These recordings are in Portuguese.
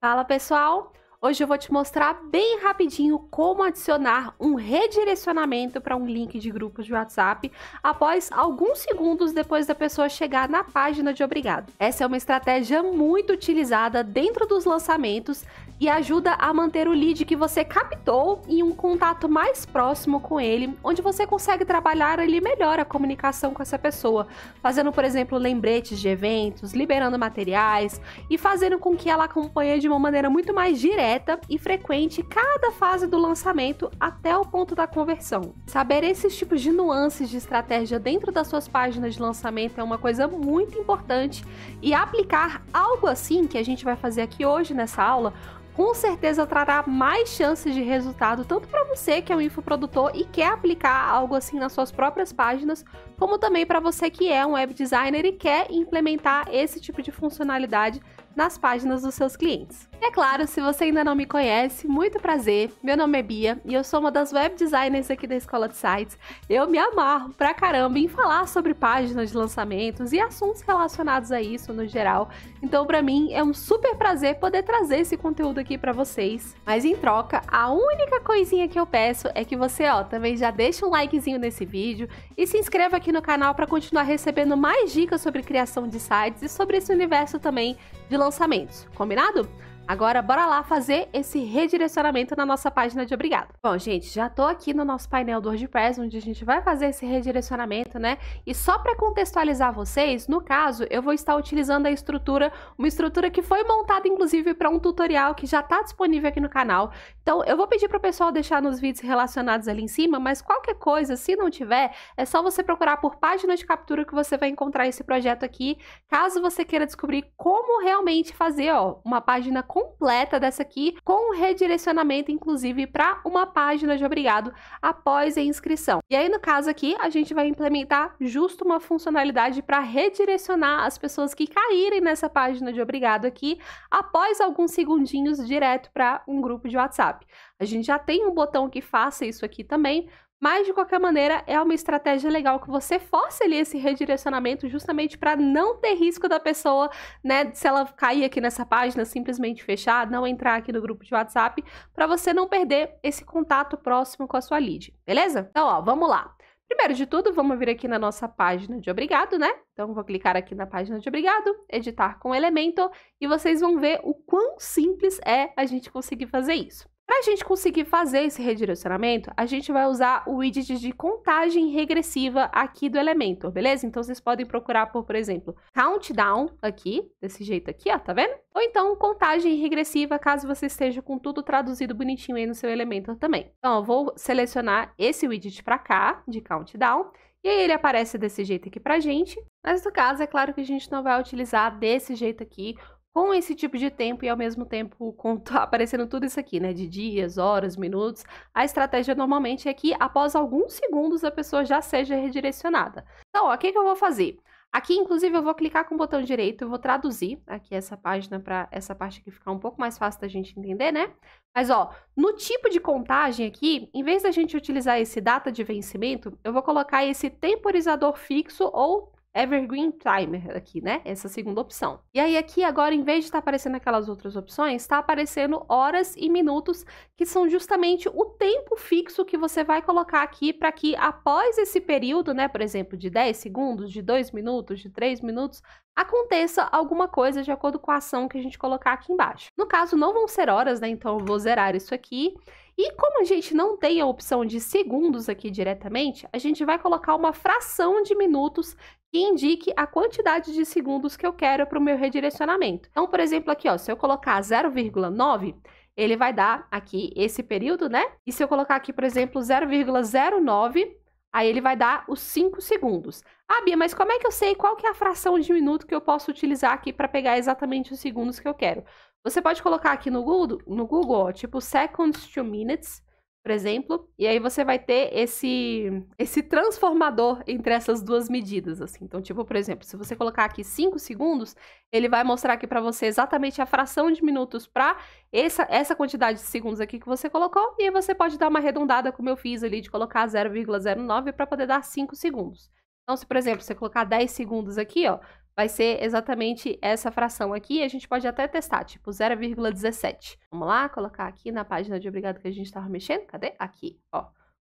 Fala pessoal, Hoje eu vou te mostrar bem rapidinho como adicionar um redirecionamento para um link de grupo de WhatsApp após alguns segundos depois da pessoa chegar na página de obrigado. Essa é uma estratégia muito utilizada dentro dos lançamentos e ajuda a manter o lead que você captou em um contato mais próximo com ele, onde você consegue trabalhar ali melhor a comunicação com essa pessoa, fazendo, por exemplo, lembretes de eventos, liberando materiais e fazendo com que ela acompanhe de uma maneira muito mais direta e frequente cada fase do lançamento até o ponto da conversão. Saber esses tipos de nuances de estratégia dentro das suas páginas de lançamento é uma coisa muito importante e aplicar algo assim que a gente vai fazer aqui hoje nessa aula com certeza trará mais chances de resultado, tanto para você que é um infoprodutor e quer aplicar algo assim nas suas próprias páginas, como também para você que é um web designer e quer implementar esse tipo de funcionalidade nas páginas dos seus clientes. É claro, se você ainda não me conhece, muito prazer. Meu nome é Bia e eu sou uma das web designers aqui da Escola de Sites. Eu me amarro pra caramba em falar sobre páginas de lançamentos e assuntos relacionados a isso no geral. Então, para mim é um super prazer poder trazer esse conteúdo aqui para vocês. Mas em troca, a única coisinha que eu peço é que você, ó, também já deixe um likezinho nesse vídeo e se inscreva aqui no canal para continuar recebendo mais dicas sobre criação de sites e sobre esse universo também de lançamentos. Combinado? Agora, bora lá fazer esse redirecionamento na nossa página de obrigado. Bom, gente, já tô aqui no nosso painel do WordPress, onde a gente vai fazer esse redirecionamento, né? E só para contextualizar vocês, no caso, eu vou estar utilizando a estrutura, uma estrutura que foi montada, inclusive, para um tutorial que já tá disponível aqui no canal. Então, eu vou pedir para o pessoal deixar nos vídeos relacionados ali em cima, mas qualquer coisa, se não tiver, é só você procurar por página de captura que você vai encontrar esse projeto aqui, caso você queira descobrir como realmente fazer, ó, uma página com completa dessa aqui, com um redirecionamento, inclusive, para uma página de obrigado após a inscrição. E aí, no caso aqui, a gente vai implementar justo uma funcionalidade para redirecionar as pessoas que caírem nessa página de obrigado aqui após alguns segundinhos direto para um grupo de WhatsApp. A gente já tem um botão que faça isso aqui também, mas, de qualquer maneira, é uma estratégia legal que você força ali esse redirecionamento justamente para não ter risco da pessoa, né, se ela cair aqui nessa página, simplesmente fechar, não entrar aqui no grupo de WhatsApp, para você não perder esse contato próximo com a sua lead, beleza? Então, ó, vamos lá. Primeiro de tudo, vamos vir aqui na nossa página de obrigado, né? Então, vou clicar aqui na página de obrigado, editar com elemento, e vocês vão ver o quão simples é a gente conseguir fazer isso. Para a gente conseguir fazer esse redirecionamento, a gente vai usar o widget de contagem regressiva aqui do Elementor, beleza? Então vocês podem procurar por, por exemplo, countdown aqui, desse jeito aqui, ó, tá vendo? Ou então contagem regressiva, caso você esteja com tudo traduzido bonitinho aí no seu Elementor também. Então eu vou selecionar esse widget para cá, de countdown, e aí ele aparece desse jeito aqui a gente, mas no caso é claro que a gente não vai utilizar desse jeito aqui, com esse tipo de tempo e ao mesmo tempo com aparecendo tudo isso aqui, né, de dias, horas, minutos, a estratégia normalmente é que após alguns segundos a pessoa já seja redirecionada. Então, o que, que eu vou fazer? Aqui, inclusive, eu vou clicar com o botão direito, e vou traduzir aqui essa página para essa parte aqui ficar um pouco mais fácil da gente entender, né? Mas, ó, no tipo de contagem aqui, em vez da gente utilizar esse data de vencimento, eu vou colocar esse temporizador fixo ou Evergreen Timer aqui, né? Essa segunda opção. E aí aqui agora, em vez de estar tá aparecendo aquelas outras opções, está aparecendo horas e minutos, que são justamente o tempo fixo que você vai colocar aqui para que após esse período, né, por exemplo, de 10 segundos, de 2 minutos, de 3 minutos, aconteça alguma coisa de acordo com a ação que a gente colocar aqui embaixo. No caso, não vão ser horas, né? Então eu vou zerar isso aqui. E como a gente não tem a opção de segundos aqui diretamente, a gente vai colocar uma fração de minutos que indique a quantidade de segundos que eu quero para o meu redirecionamento. Então, por exemplo, aqui, ó, se eu colocar 0,9, ele vai dar aqui esse período, né? E se eu colocar aqui, por exemplo, 0,09, aí ele vai dar os 5 segundos. Ah, Bia, mas como é que eu sei qual que é a fração de minuto que eu posso utilizar aqui para pegar exatamente os segundos que eu quero? Você pode colocar aqui no Google, no Google ó, tipo seconds to minutes, por exemplo, e aí você vai ter esse esse transformador entre essas duas medidas, assim. Então, tipo, por exemplo, se você colocar aqui 5 segundos, ele vai mostrar aqui para você exatamente a fração de minutos para essa, essa quantidade de segundos aqui que você colocou, e aí você pode dar uma arredondada, como eu fiz ali, de colocar 0,09 para poder dar 5 segundos. Então, se, por exemplo, você colocar 10 segundos aqui, ó, vai ser exatamente essa fração aqui. A gente pode até testar, tipo 0,17. Vamos lá, colocar aqui na página de obrigado que a gente estava mexendo. Cadê? Aqui, ó.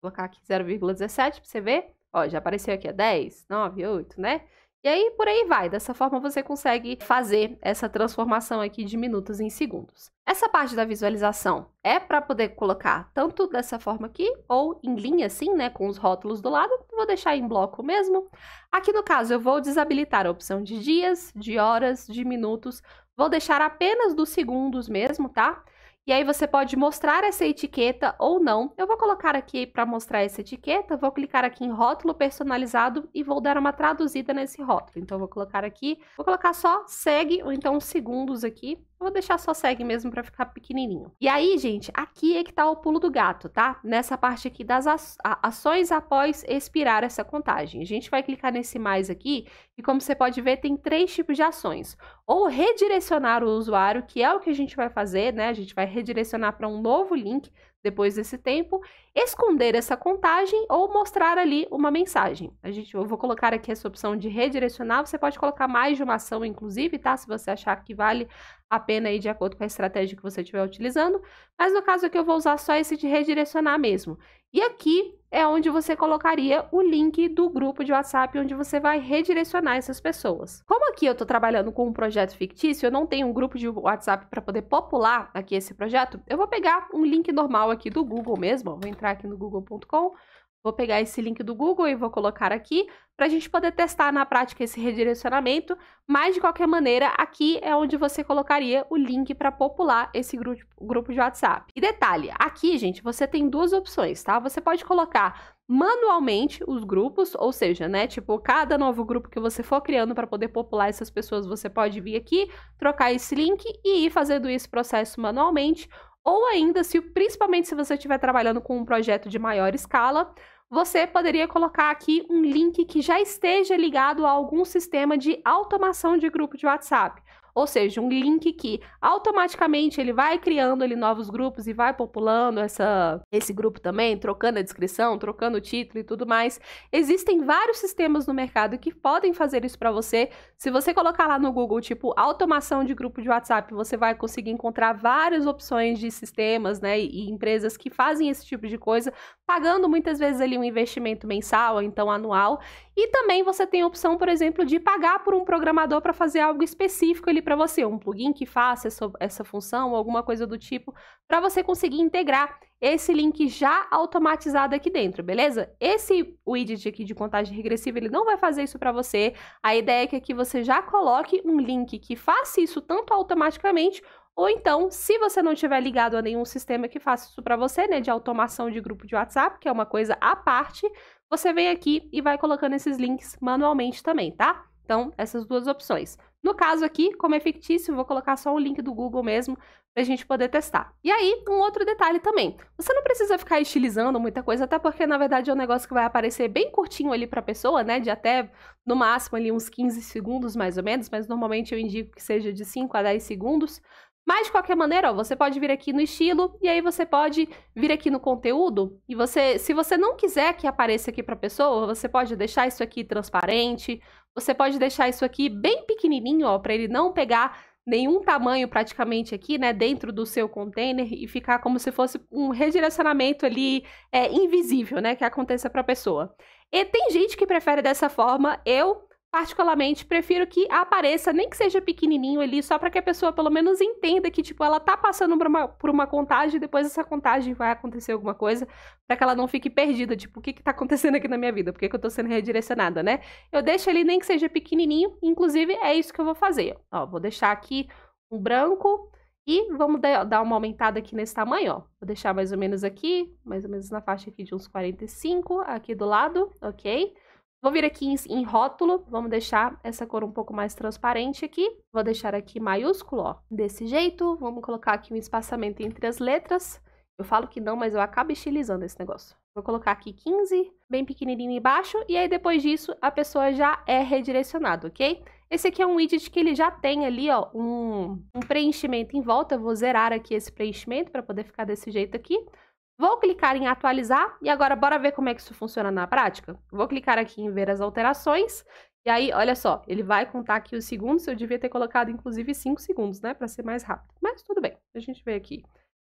Vou colocar aqui 0,17 para você ver. Ó, já apareceu aqui, ó, 10, 9, 8, né? E aí por aí vai, dessa forma você consegue fazer essa transformação aqui de minutos em segundos. Essa parte da visualização é para poder colocar tanto dessa forma aqui ou em linha assim, né, com os rótulos do lado, vou deixar em bloco mesmo. Aqui no caso eu vou desabilitar a opção de dias, de horas, de minutos, vou deixar apenas dos segundos mesmo, tá? E aí você pode mostrar essa etiqueta ou não. Eu vou colocar aqui para mostrar essa etiqueta, vou clicar aqui em rótulo personalizado e vou dar uma traduzida nesse rótulo. Então vou colocar aqui, vou colocar só segue ou então segundos aqui vou deixar só segue mesmo para ficar pequenininho. E aí, gente, aqui é que tá o pulo do gato, tá? Nessa parte aqui das ações após expirar essa contagem. A gente vai clicar nesse mais aqui e como você pode ver, tem três tipos de ações. Ou redirecionar o usuário, que é o que a gente vai fazer, né? A gente vai redirecionar para um novo link depois desse tempo, esconder essa contagem ou mostrar ali uma mensagem. A gente, eu vou colocar aqui essa opção de redirecionar, você pode colocar mais de uma ação, inclusive, tá? Se você achar que vale a pena aí de acordo com a estratégia que você estiver utilizando, mas no caso aqui eu vou usar só esse de redirecionar mesmo. E aqui é onde você colocaria o link do grupo de WhatsApp onde você vai redirecionar essas pessoas. Como aqui eu estou trabalhando com um projeto fictício, eu não tenho um grupo de WhatsApp para poder popular aqui esse projeto, eu vou pegar um link normal aqui do Google mesmo, vou entrar aqui no google.com, Vou pegar esse link do Google e vou colocar aqui para a gente poder testar na prática esse redirecionamento, mas de qualquer maneira, aqui é onde você colocaria o link para popular esse grupo, grupo de WhatsApp. E detalhe, aqui, gente, você tem duas opções, tá? Você pode colocar manualmente os grupos, ou seja, né, tipo, cada novo grupo que você for criando para poder popular essas pessoas, você pode vir aqui, trocar esse link e ir fazendo esse processo manualmente, ou ainda, se principalmente se você estiver trabalhando com um projeto de maior escala, você poderia colocar aqui um link que já esteja ligado a algum sistema de automação de grupo de WhatsApp. Ou seja, um link que automaticamente ele vai criando ali novos grupos e vai populando essa, esse grupo também, trocando a descrição, trocando o título e tudo mais. Existem vários sistemas no mercado que podem fazer isso para você. Se você colocar lá no Google, tipo, automação de grupo de WhatsApp, você vai conseguir encontrar várias opções de sistemas, né, e empresas que fazem esse tipo de coisa, pagando muitas vezes ali um investimento mensal ou então anual. E também você tem a opção, por exemplo, de pagar por um programador para fazer algo específico ali para você, um plugin que faça essa, essa função, alguma coisa do tipo, para você conseguir integrar esse link já automatizado aqui dentro, beleza? Esse widget aqui de contagem regressiva, ele não vai fazer isso para você. A ideia é que aqui você já coloque um link que faça isso tanto automaticamente ou então, se você não tiver ligado a nenhum sistema que faça isso para você, né, de automação de grupo de WhatsApp, que é uma coisa à parte, você vem aqui e vai colocando esses links manualmente também, tá? Então, essas duas opções. No caso aqui, como é fictício, vou colocar só o link do Google mesmo para a gente poder testar. E aí, um outro detalhe também. Você não precisa ficar estilizando muita coisa, até porque na verdade é um negócio que vai aparecer bem curtinho ali para a pessoa, né? De até no máximo ali uns 15 segundos mais ou menos, mas normalmente eu indico que seja de 5 a 10 segundos. Mas de qualquer maneira, ó, você pode vir aqui no estilo e aí você pode vir aqui no conteúdo e você, se você não quiser que apareça aqui para a pessoa, você pode deixar isso aqui transparente, você pode deixar isso aqui bem pequenininho, ó, para ele não pegar nenhum tamanho praticamente aqui, né, dentro do seu container e ficar como se fosse um redirecionamento ali é, invisível, né, que aconteça para a pessoa. E tem gente que prefere dessa forma, eu particularmente prefiro que apareça, nem que seja pequenininho ali, só para que a pessoa pelo menos entenda que, tipo, ela tá passando por uma, por uma contagem e depois dessa contagem vai acontecer alguma coisa, para que ela não fique perdida, tipo, o que que tá acontecendo aqui na minha vida? Por que, que eu tô sendo redirecionada, né? Eu deixo ele nem que seja pequenininho, inclusive é isso que eu vou fazer. Ó, vou deixar aqui um branco e vamos dar uma aumentada aqui nesse tamanho, ó. Vou deixar mais ou menos aqui, mais ou menos na faixa aqui de uns 45, aqui do lado, ok? Ok. Vou vir aqui em, em, rótulo, vamos deixar essa cor um pouco mais transparente aqui. Vou deixar aqui maiúsculo, ó, desse jeito. Vamos colocar aqui um espaçamento entre as letras. Eu falo que não, mas eu acabo estilizando esse negócio. Vou colocar aqui 15, bem pequenininho embaixo, e aí depois disso a pessoa já é redirecionada, ok? Esse aqui é um widget que ele já tem ali, ó, um, um preenchimento em volta. Eu vou zerar aqui esse preenchimento para poder ficar desse jeito aqui. Vou clicar em atualizar e agora bora ver como é que isso funciona na prática? Vou clicar aqui em ver as alterações e aí, olha só, ele vai contar aqui os segundos, eu devia ter colocado inclusive 5 segundos, né, para ser mais rápido. Mas tudo bem, a gente vê aqui.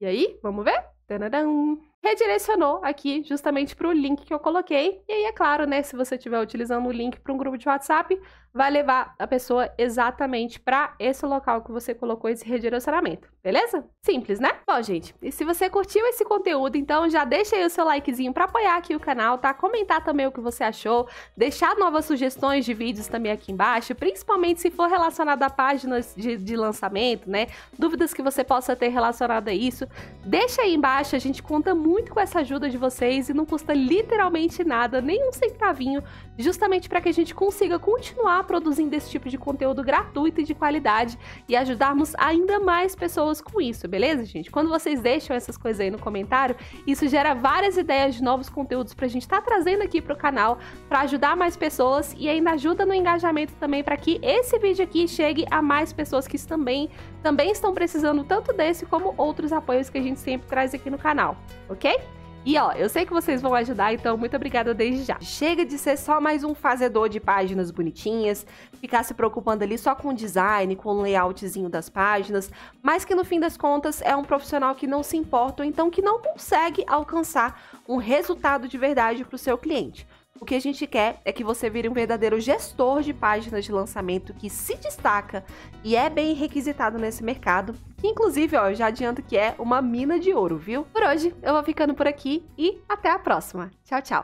E aí, vamos ver? Tadadam! redirecionou aqui justamente para o link que eu coloquei. E aí, é claro, né, se você estiver utilizando o link para um grupo de WhatsApp, vai levar a pessoa exatamente para esse local que você colocou esse redirecionamento, beleza? Simples, né? Bom, gente, e se você curtiu esse conteúdo, então já deixa aí o seu likezinho para apoiar aqui o canal, tá? Comentar também o que você achou, deixar novas sugestões de vídeos também aqui embaixo, principalmente se for relacionado a páginas de, de lançamento, né? Dúvidas que você possa ter relacionado a isso, deixa aí embaixo, a gente conta muito muito com essa ajuda de vocês e não custa literalmente nada, nem um centavinho, justamente para que a gente consiga continuar produzindo esse tipo de conteúdo gratuito e de qualidade e ajudarmos ainda mais pessoas com isso, beleza, gente? Quando vocês deixam essas coisas aí no comentário, isso gera várias ideias de novos conteúdos para a gente estar tá trazendo aqui para o canal, para ajudar mais pessoas e ainda ajuda no engajamento também para que esse vídeo aqui chegue a mais pessoas que também, também estão precisando tanto desse como outros apoios que a gente sempre traz aqui no canal, ok? ok? E ó, eu sei que vocês vão ajudar, então muito obrigada desde já. Chega de ser só mais um fazedor de páginas bonitinhas, ficar se preocupando ali só com o design, com o layoutzinho das páginas, mas que no fim das contas é um profissional que não se importa ou então que não consegue alcançar um resultado de verdade para o seu cliente. O que a gente quer é que você vire um verdadeiro gestor de páginas de lançamento que se destaca e é bem requisitado nesse mercado que inclusive, ó, eu já adianto que é uma mina de ouro, viu? Por hoje, eu vou ficando por aqui e até a próxima. Tchau, tchau.